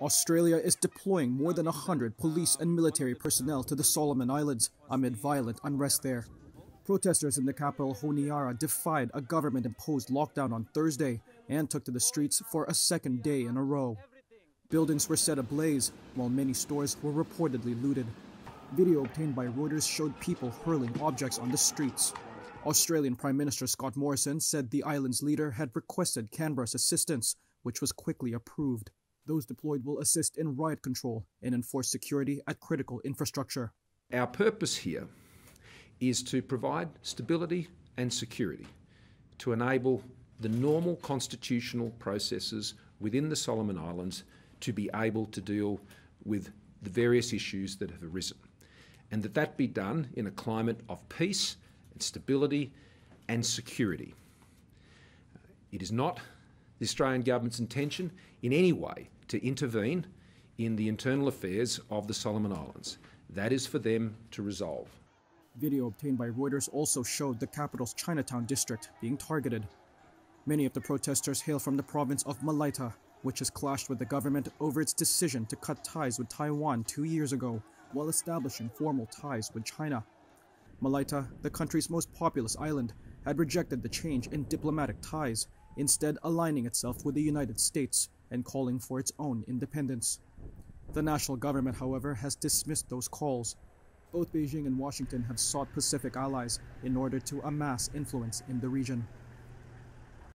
Australia is deploying more than 100 police and military personnel to the Solomon Islands amid violent unrest there. Protesters in the capital Honiara defied a government imposed lockdown on Thursday and took to the streets for a second day in a row. Buildings were set ablaze, while many stores were reportedly looted. Video obtained by Reuters showed people hurling objects on the streets. Australian Prime Minister Scott Morrison said the island's leader had requested Canberra's assistance, which was quickly approved. Those deployed will assist in riot control and enforce security at critical infrastructure. Our purpose here is to provide stability and security to enable the normal constitutional processes within the Solomon Islands to be able to deal with the various issues that have arisen. And that that be done in a climate of peace and stability and security. It is not the Australian government's intention in any way to intervene in the internal affairs of the Solomon Islands. That is for them to resolve. Video obtained by Reuters also showed the capital's Chinatown district being targeted. Many of the protesters hail from the province of Malaita, which has clashed with the government over its decision to cut ties with Taiwan two years ago while establishing formal ties with China. Malaita, the country's most populous island, had rejected the change in diplomatic ties instead aligning itself with the United States and calling for its own independence. The national government, however, has dismissed those calls. Both Beijing and Washington have sought Pacific allies in order to amass influence in the region.